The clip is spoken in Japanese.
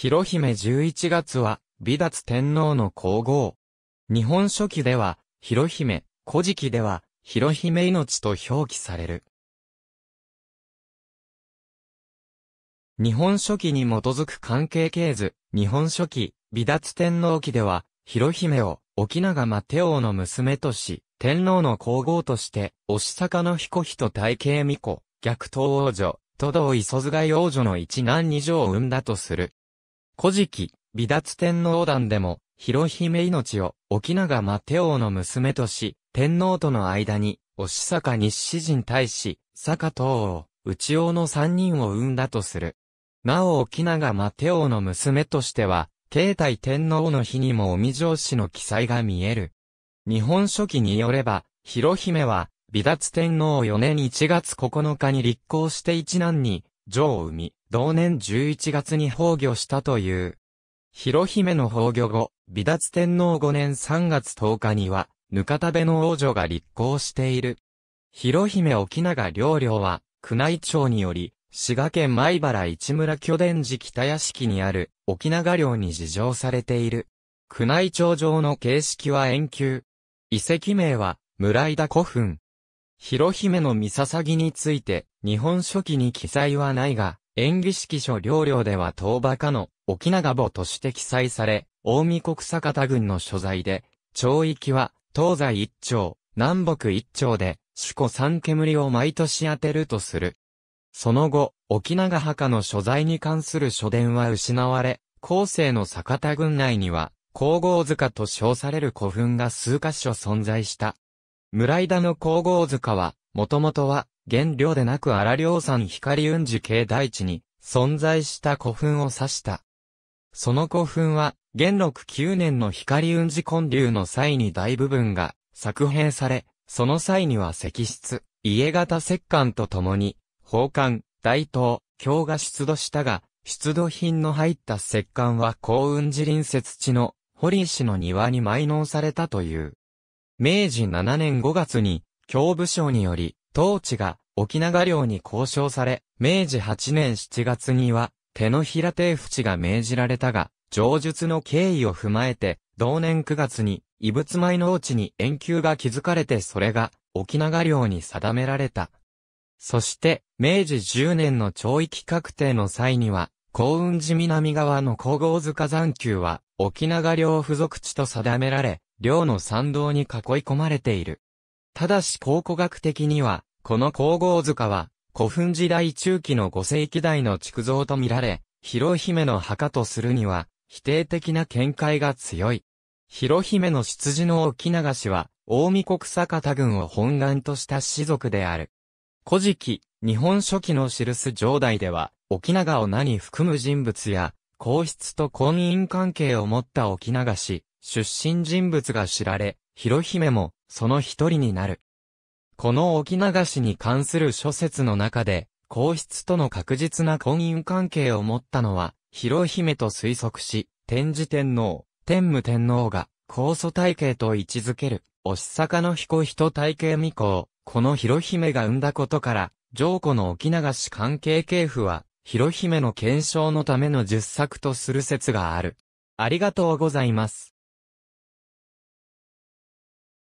広姫11月は、美達天皇の皇后。日本書紀では、広姫、古事記では、広姫命と表記される。日本書紀に基づく関係系図、日本書紀、美達天皇記では、広姫を、沖永マテ王の娘とし、天皇の皇后として、押坂の彦人大慶巫女、逆東王女、都道磯津貝王女の一男二女を生んだとする。古事記、美達天皇団でも、広姫命を、沖永マテ王の娘とし、天皇との間に、押坂日史人大使、坂東王、内王の三人を生んだとする。なお沖永マテ王の娘としては、慶太天皇の日にもおみ城氏の記載が見える。日本書紀によれば、広姫は、美達天皇4年1月9日に立候して一男に、女を生み、同年11月に崩御したという。広姫の崩御後、美達天皇5年3月10日には、ぬかたべの王女が立候している。広姫沖永領領は、宮内庁により、滋賀県前原市村巨伝寺北屋敷にある沖永領に事情されている。宮内庁上の形式は遠球。遺跡名は村井田古墳。広姫の三捧について日本書紀に記載はないが、演技式書両領では東馬家の沖永母として記載され、近江国坂田郡の所在で、町域は東西一丁、南北一丁で、主古三煙を毎年当てるとする。その後、沖永墓の所在に関する書伝は失われ、後世の坂田郡内には、皇后塚と称される古墳が数箇所存在した。村井田の皇后塚は、もともとは、原料でなく荒涼山光雲寺系大地に存在した古墳を指した。その古墳は、元禄9年の光雲寺建立の際に大部分が作兵され、その際には石室、家型石棺とともに、宝冠、大刀、京が出土したが、出土品の入った石棺は幸雲寺隣接地の堀石の庭に埋納されたという。明治7年5月に、京武省により、当地が沖縄領に交渉され、明治8年7月には、手の平定淵が命じられたが、上述の経緯を踏まえて、同年9月に、異物米の地に遠球が築かれてそれが、沖縄領に定められた。そして、明治10年の懲役確定の際には、幸運寺南側の皇后塚山丘は、沖縄領付属地と定められ、領の参道に囲い込まれている。ただし考古学的には、この皇后塚は、古墳時代中期の5世紀代の築造とみられ、広姫の墓とするには、否定的な見解が強い。広姫の出自の沖流しは、大見国坂田軍を本願とした士族である。古事記、日本書紀の記す上代では、沖長を何含む人物や、皇室と婚姻関係を持った沖流し、出身人物が知られ、広姫も、その一人になる。この沖流しに関する諸説の中で、皇室との確実な婚姻関係を持ったのは、広姫と推測し、天智天皇、天武天皇が、皇祖体系と位置づける、押坂の彦人体系未行、この広姫が生んだことから、上古の沖流し関係系譜は、広姫の検証のための十作とする説がある。ありがとうございます。